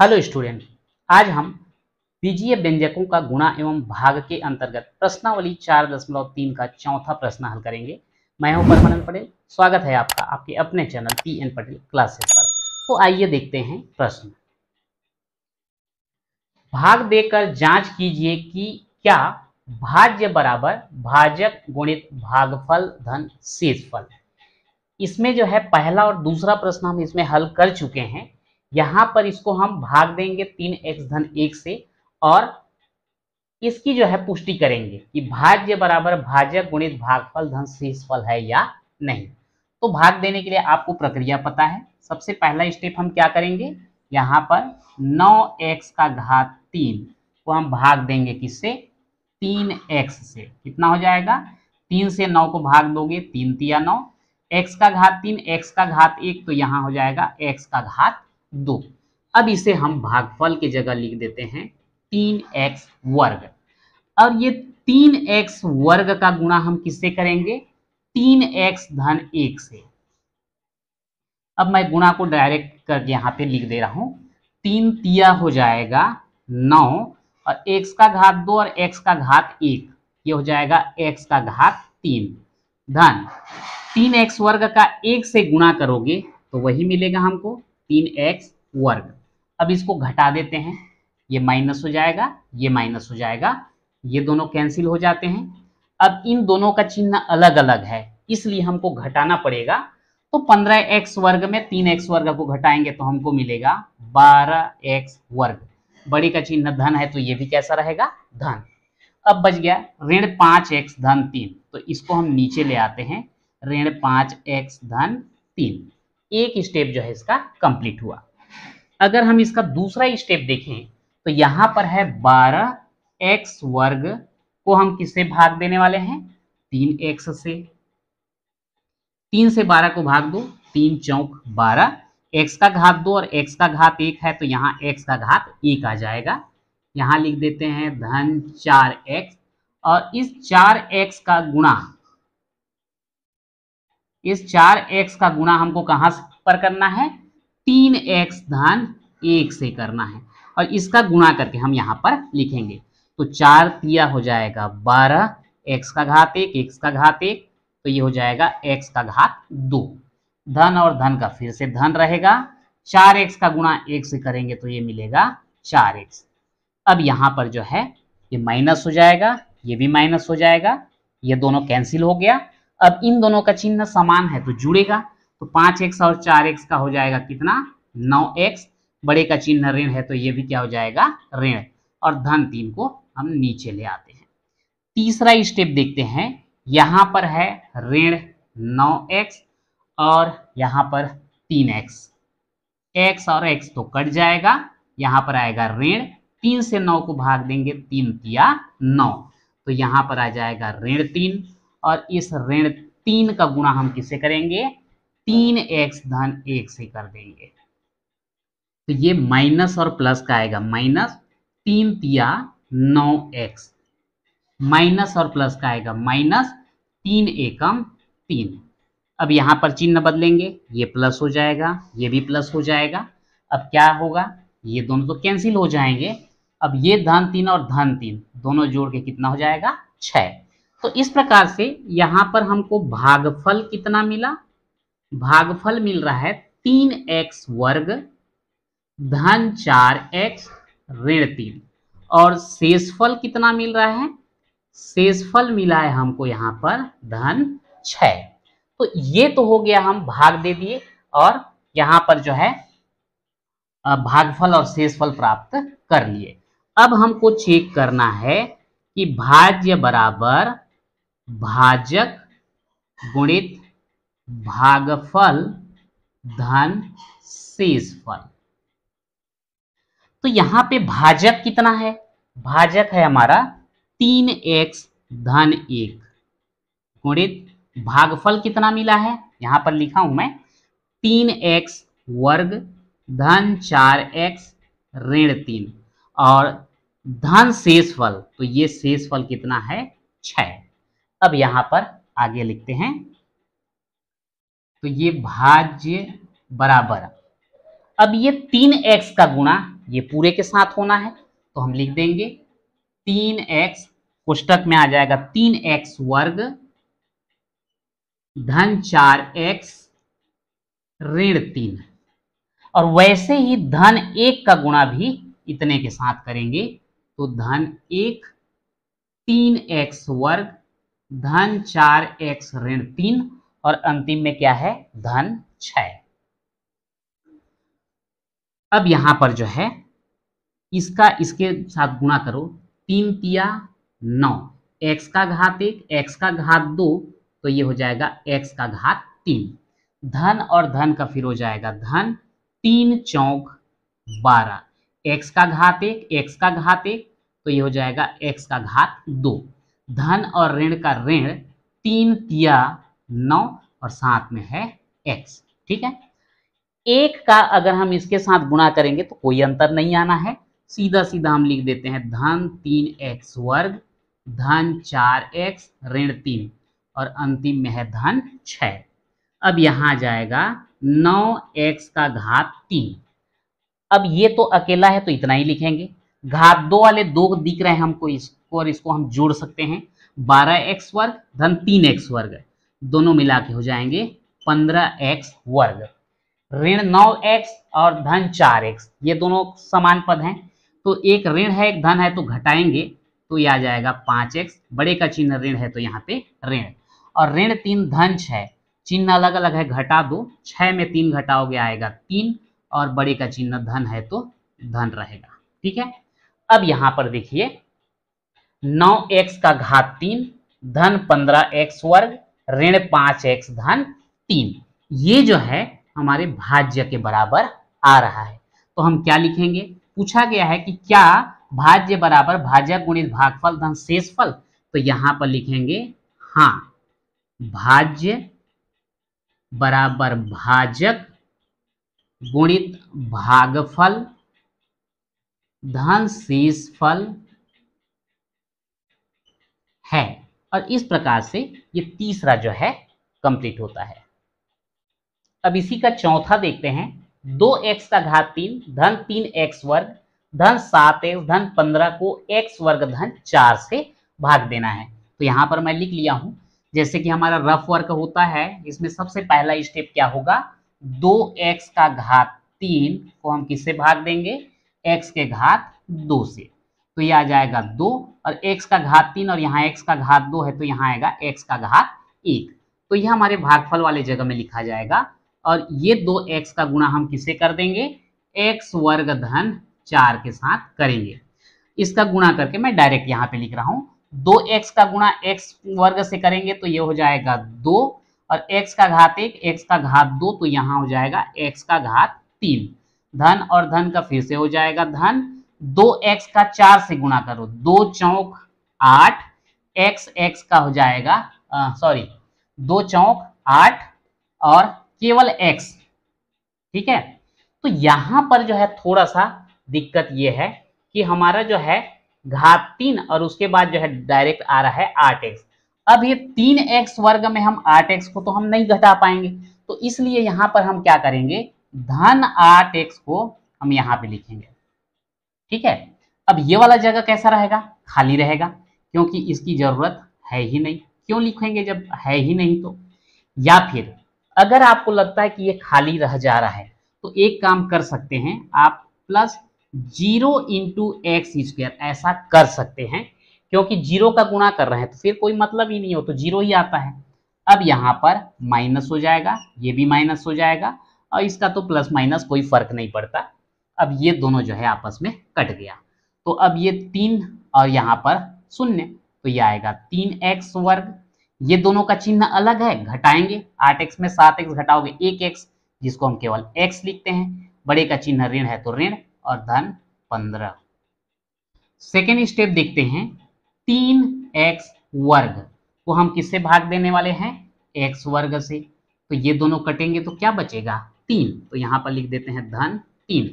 hello student आज हम बीजीय व्यंजकों का गुणा एवं भाग के अंतर्गत प्रश्नावली चार दशमलव तीन का चौथा प्रश्न हल करेंगे मैं हूं परमानंद पटेल स्वागत है आपका आपके अपने channel P N Patel classes पर तो आइए देखते हैं प्रश्न भाग देकर जांच कीजिए कि क्या भाज्य बराबर भाजक गुणित भागफल धन शेष इसमें जो है पहला और दूसरा प्रश्न हम इसमें हल कर चुके हैं यहां पर इसको हम भाग देंगे तीन एक्स धन एक से और इसकी जो है पुष्टि करेंगे कि भाज्य बराबर भाजक गुणित भागफल धन शीर्षफल है या नहीं तो भाग देने के लिए आपको प्रक्रिया पता है सबसे पहला स्टेप हम क्या करेंगे यहाँ पर नौ एक्स का घात तीन को हम भाग देंगे किससे तीन एक्स से कितना हो जाएगा तीन से नौ को भाग दोगे तीन तिया नौ एक्स का घात तीन एक्स का घात एक तो यहां हो जाएगा एक्स का घात दो अब इसे हम भागफल की जगह लिख देते हैं तीन एक्स वर्ग अब ये तीन एक्स वर्ग का गुणा हम किससे करेंगे तीन एक्स धन एक से अब मैं गुणा को डायरेक्ट करके यहां पे लिख दे रहा हूं तीन तिया हो जाएगा नौ और एक्स का घात दो और एक्स का घात एक ये हो जाएगा एक्स का घात तीन धन तीन एक्स वर्ग का एक से गुणा करोगे तो वही मिलेगा हमको तीन एक्स वर्ग अब इसको घटा देते हैं ये माइनस हो जाएगा ये माइनस हो जाएगा ये दोनों कैंसिल हो जाते हैं अब इन दोनों का चिन्ह अलग अलग है इसलिए हमको घटाना पड़ेगा तो पंद्रह एक्स वर्ग में तीन एक्स वर्ग को घटाएंगे तो हमको मिलेगा बारह एक्स वर्ग बड़ी का चिन्ह धन है तो ये भी कैसा रहेगा धन अब बच गया ऋण पांच एक्स धन तीन तो इसको हम नीचे ले आते हैं ऋण पांच एक्स धन तीन एक स्टेप जो है इसका कंप्लीट हुआ अगर हम इसका दूसरा स्टेप देखें तो यहां पर है बारह एक्स वर्ग को हम किससे भाग देने वाले हैं तीन एक्स से तीन से बारह को भाग दो तीन चौक बारह एक्स का घात दो और एक्स का घात एक है तो यहां एक्स का घात एक आ जाएगा यहां लिख देते हैं धन चार एक्स और इस चार एक्स का गुणा इस चार एक्स का गुणा हमको कहाँ पर करना है तीन एक्स धन एक से करना है और इसका गुणा करके हम यहाँ पर लिखेंगे तो चार तिया हो जाएगा बारह एक्स का घात एक एक्स का घात एक तो ये हो जाएगा एक्स का घात दो धन और धन का फिर से धन रहेगा चार एक्स का गुणा एक से करेंगे तो ये मिलेगा चार एक्स अब यहाँ पर जो है ये माइनस हो जाएगा ये भी माइनस हो जाएगा ये दोनों कैंसिल हो गया अब इन दोनों का चिन्ह समान है तो जुड़ेगा तो पांच एक्स और चार एक्स का हो जाएगा कितना नौ एक्स बड़े का चिन्ह ऋण है तो ये भी क्या हो जाएगा ऋण और धन तीन को हम नीचे ले आते हैं तीसरा स्टेप देखते हैं यहां पर है ऋण नौ एक्स और यहां पर तीन एक्स एक्स और एक्स तो कट जाएगा यहां पर आएगा ऋण तीन से नौ को भाग देंगे तीन किया नौ तो यहां पर आ जाएगा ऋण तीन और इस ऋण तीन का गुणा हम किससे करेंगे तीन एक्स धन एक से कर देंगे तो ये माइनस और प्लस का आएगा माइनस तीन तिया नौ एक्स माइनस और प्लस का आएगा माइनस तीन एकम तीन अब यहां पर चिन्ह बदलेंगे ये प्लस हो जाएगा ये भी प्लस हो जाएगा अब क्या होगा ये दोनों तो कैंसिल हो जाएंगे अब ये धन तीन और धन तीन दोनों जोड़ के कितना हो जाएगा छह तो इस प्रकार से यहां पर हमको भागफल कितना मिला भागफल मिल रहा है तीन एक्स वर्ग धन चार एक्स ऋण तीन और शेषफल कितना मिल रहा है शेषफल मिला है हमको यहाँ पर धन छ तो ये तो हो गया हम भाग दे दिए और यहाँ पर जो है भागफल और शेषफल प्राप्त कर लिए अब हमको चेक करना है कि भाज्य बराबर भाजक गुणित भागफल धन शेषफल तो यहां पे भाजक कितना है भाजक है हमारा तीन एक्स धन एक गुणित भागफल कितना मिला है यहां पर लिखा हूं मैं तीन एक्स वर्ग धन चार एक्स ऋण तीन और धन शेषफल तो ये शेषफल कितना है छह अब यहां पर आगे लिखते हैं तो ये भाज्य बराबर अब ये तीन एक्स का गुणा ये पूरे के साथ होना है तो हम लिख देंगे तीन एक्स पुस्तक में आ जाएगा तीन एक्स वर्ग धन चार एक्स ऋण तीन और वैसे ही धन एक का गुणा भी इतने के साथ करेंगे तो धन एक तीन एक्स वर्ग धन चार एक्स ऋण तीन और अंतिम में क्या है धन छ अब यहां पर जो है इसका इसके साथ गुणा करो तीन तिया नौ एक्स का घात एक एक्स का घात दो तो ये हो जाएगा एक्स का घात तीन धन और धन का फिर हो जाएगा धन तीन चौक बारह एक्स का घात एक एक्स का घात एक तो ये हो जाएगा एक्स का घात दो धन और ऋण का ऋण तीन तिया नौ और साथ में है एक्स ठीक है एक का अगर हम इसके साथ गुणा करेंगे तो कोई अंतर नहीं आना है सीधा सीधा हम लिख देते हैं धन तीन एक्स वर्ग धन चार एक्स ऋण तीन और अंतिम में है धन छ अब यहाँ जाएगा नौ एक्स का घात तीन अब ये तो अकेला है तो इतना ही लिखेंगे घात दो वाले दो दिख रहे हैं हमको इस और इसको हम जोड़ सकते हैं बारह एक्स वर्ग धन तीन एक्स वर्ग दोनों मिला के हो जाएंगे पंद्रह एक्स वर्ग ऋण नौ एक्स और धन चार एक्स ये दोनों समान पद हैं तो एक ऋण है एक धन है तो घटाएंगे तो यह आ जाएगा पांच एक्स बड़े का चिन्ह ऋण है तो यहाँ पे ऋण और ऋण तीन धन छह चिन्ह अलग अलग है घटा दो छह में तीन घटाओगे आएगा तीन और बड़े का चिन्ह धन है तो धन रहेगा ठीक है अब यहां पर देखिए नौ एक्स का घात तीन धन पंद्रह एक्स वर्ग ऋण पांच एक्स धन तीन ये जो है हमारे भाज्य के बराबर आ रहा है तो हम क्या लिखेंगे पूछा गया है कि क्या भाज्य बराबर भाज्य गुणित भागफल धन शेषफल तो यहां पर लिखेंगे हाँ भाज्य बराबर भाजक गुणित भागफल धन शेषफल है और इस प्रकार से ये तीसरा जो है कंप्लीट होता है अब इसी का चौथा देखते हैं दो एक्स का घात तीन धन तीन एक्स वर्ग धन सात एक्स धन पंद्रह को एक्स वर्ग धन चार से भाग देना है तो यहां पर मैं लिख लिया हूं जैसे कि हमारा रफ वर्क होता है इसमें सबसे पहला स्टेप क्या होगा दो एक्स का घात तीन को हम किससे भाग देंगे एक्स के घात दो से तो ये आ जाएगा दो और x का घात तीन और यहाँ x का घात दो है तो यहाँ आएगा x का घात एक तो ये हमारे भागफल वाले जगह में लिखा जाएगा और ये दो एक्स का गुणा हम किसे कर देंगे एक्स वर्ग धन चार के साथ करेंगे इसका गुणा करके मैं डायरेक्ट यहाँ पे लिख रहा हूँ दो एक्स का गुणा एक्स वर्ग से करेंगे तो ये हो जाएगा दो और एक्स का घात एक एक्स का घात दो तो यहाँ हो जाएगा एक्स का घात तीन धन और धन का फिर से हो जाएगा धन दो एक्स का चार से गुणा करो दो चौक आठ एक्स एक्स का हो जाएगा सॉरी दो चौक आठ और केवल एक्स ठीक है तो यहां पर जो है थोड़ा सा दिक्कत ये है कि हमारा जो है घात तीन और उसके बाद जो है डायरेक्ट आ रहा है आठ एक्स अब ये तीन एक्स वर्ग में हम आठ एक्स को तो हम नहीं घटा पाएंगे तो इसलिए यहां पर हम क्या करेंगे धन आठ एक्स को हम यहां पे लिखेंगे ठीक है अब ये वाला जगह कैसा रहेगा खाली रहेगा क्योंकि इसकी जरूरत है ही नहीं क्यों लिखेंगे जब है ही नहीं तो या फिर अगर आपको लगता है कि ये खाली रह जा रहा है तो एक काम कर सकते हैं आप plus zero into x square ऐसा कर सकते हैं क्योंकि जीरो का गुणा कर रहे हैं तो फिर कोई मतलब ही नहीं हो तो जीरो ही आता है अब यहाँ पर माइनस हो जाएगा ये भी माइनस हो जाएगा और इसका तो प्लस माइनस कोई फर्क नहीं पड़ता अब ये दोनों जो है आपस में कट गया तो अब ये तीन और यहाँ पर शून्य तो ये आएगा तीन एक्स वर्ग ये दोनों का चिन्ह अलग है घटाएंगे आठ एक्स में सात एक्स घटाओगे एक एक्स जिसको हम केवल एक्स लिखते हैं बड़े का चिन्ह ऋण है तो ऋण और धन पंद्रह सेकेंड स्टेप देखते हैं तीन एक्स वर्ग को हम किससे भाग देने वाले हैं एक्स वर्ग से तो ये दोनों कटेंगे तो क्या बचेगा तीन तो यहां पर लिख देते हैं धन तीन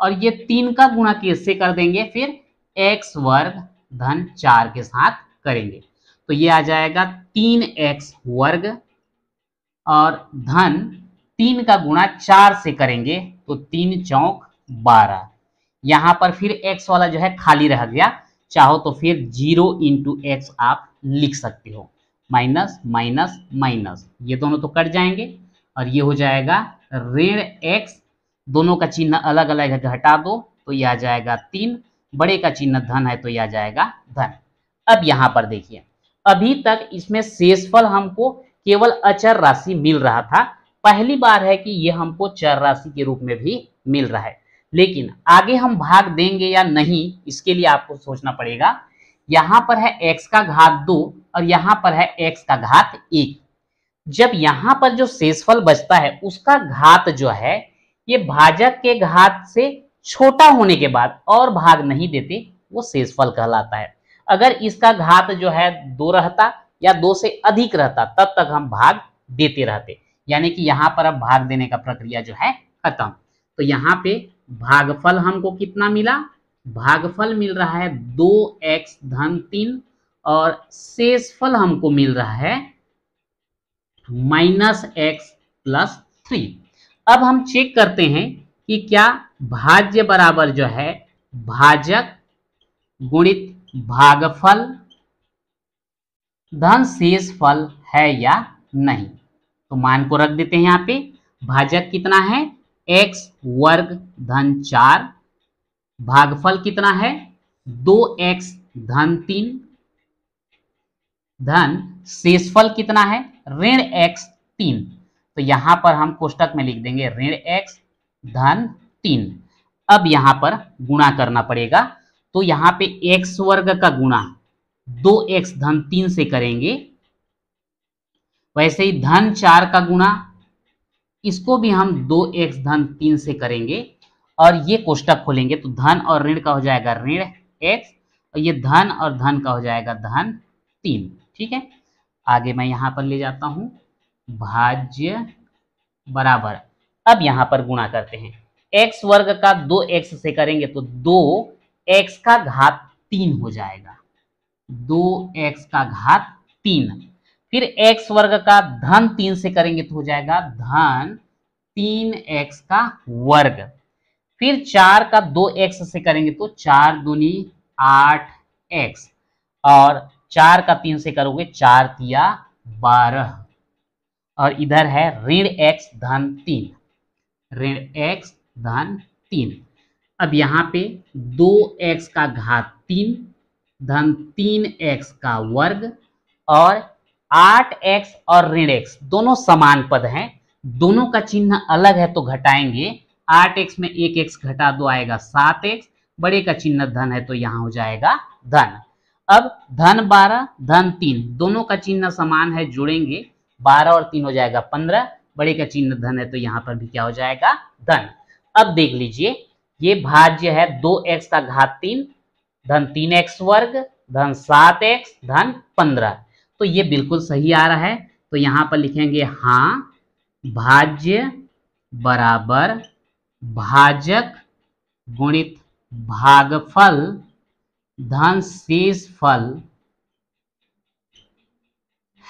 और ये तीन का गुणा किससे कर देंगे फिर एक्स वर्ग धन चार के साथ करेंगे तो ये आ जाएगा तीन एक्स वर्ग और धन तीन का गुणा चार से करेंगे तो तीन चौक बारह यहां पर फिर एक्स वाला जो है खाली रह गया चाहो तो फिर जीरो इंटू एक्स आप लिख सकते हो माइनस माइनस माइनस ये दोनों तो कट जाएंगे और ये हो जाएगा ऋण एक्स दोनों का चिन्ह अलग अलग है घटा तो दो तो यह आ जाएगा तीन बड़े का चिन्ह धन है तो यह आ जाएगा धन अब यहाँ पर देखिए अभी तक इसमें शेषफल हमको केवल अचर राशि मिल रहा था पहली बार है कि यह हमको चर राशि के रूप में भी मिल रहा है लेकिन आगे हम भाग देंगे या नहीं इसके लिए आपको सोचना पड़ेगा यहां पर है x का घात दो और यहां पर है x का घात एक जब यहां पर जो शेषफल बचता है उसका घात जो है ये भाजक के घात से छोटा होने के बाद और भाग नहीं देते वो शेषफल कहलाता है अगर इसका घात जो है दो रहता या दो से अधिक रहता तब तक हम भाग देते रहते यानी कि यहाँ पर अब भाग देने का प्रक्रिया जो है खत्म तो यहाँ पे भागफल हमको कितना मिला भागफल मिल रहा है दो एक्स धन तीन और शेषफल हमको मिल रहा है माइनस एक्स प्लस थ्री अब हम चेक करते हैं कि क्या भाज्य बराबर जो है भाजक गुणित भागफल धन शेष फल है या नहीं तो मान को रख देते हैं यहाँ पे भाजक कितना है एक्स वर्ग धन चार भागफल कितना है दो एक्स धन तीन धन शेषफल कितना है ऋण एक्स तीन तो यहां पर हम कोष्टक में लिख देंगे ऋण एक्स धन तीन अब यहां पर गुणा करना पड़ेगा तो यहां पे एक्स वर्ग का गुणा दो एक्स धन तीन से करेंगे वैसे ही धन चार का गुणा इसको भी हम दो एक्स धन तीन से करेंगे और ये कोष्टक खोलेंगे तो धन और ऋण का हो जाएगा ऋण एक्स और ये धन और धन का हो जाएगा धन तीन ठीक है आगे मैं यहां पर ले जाता हूं भाज्य बराबर अब यहां पर गुणा करते हैं एक्स वर्ग का दो एक्स से करेंगे तो दो एक्स का घात तीन हो जाएगा दो एक्स का घात तीन फिर एक्स वर्ग का धन तीन से करेंगे तो हो जाएगा धन तीन एक्स का वर्ग फिर चार का दो एक्स से करेंगे तो चार दूनी आठ एक्स और चार का तीन से करोगे चार तिया बारह और इधर है ऋण एक्स धन तीन ऋण एक्स धन तीन अब यहाँ पे दो एक्स का घात तीन धन तीन एक्स का वर्ग और आठ एक्स और ऋण एक्स दोनों समान पद हैं दोनों का चिन्ह अलग है तो घटाएंगे आठ एक्स में एक एक्स घटा दो आएगा सात एक्स बड़े का चिन्ह धन है तो यहाँ हो जाएगा धन अब धन बारह धन तीन दोनों का चिन्ह समान है जुड़ेंगे बारह और तीन हो जाएगा पंद्रह बड़े का चिन्ह धन है तो यहाँ पर भी क्या हो जाएगा धन अब देख लीजिए ये भाज्य है दो एक्स का घात तीन धन तीन एक्स वर्ग धन सात एक्स धन पंद्रह तो ये बिल्कुल सही आ रहा है तो यहां पर लिखेंगे हा भाज्य बराबर भाजक गुणित भागफल धन शेष फल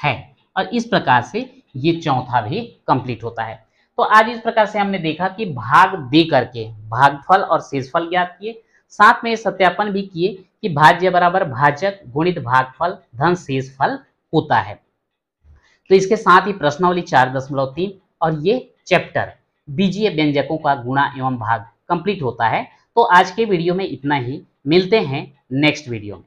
है और इस प्रकार से ये चौथा भी कंप्लीट होता है तो आज इस प्रकार से हमने देखा कि भाग दे करके भागफल और शेषफल ज्ञात किए साथ में सत्यापन भी किए कि भाज्य बराबर भाजक गुणित भागफल धन शेषफल होता है तो इसके साथ ही प्रश्नावली चार दशमलव तीन और ये चैप्टर बीजीय व्यंजकों का गुणा एवं भाग कंप्लीट होता है तो आज के वीडियो में इतना ही मिलते हैं नेक्स्ट वीडियो में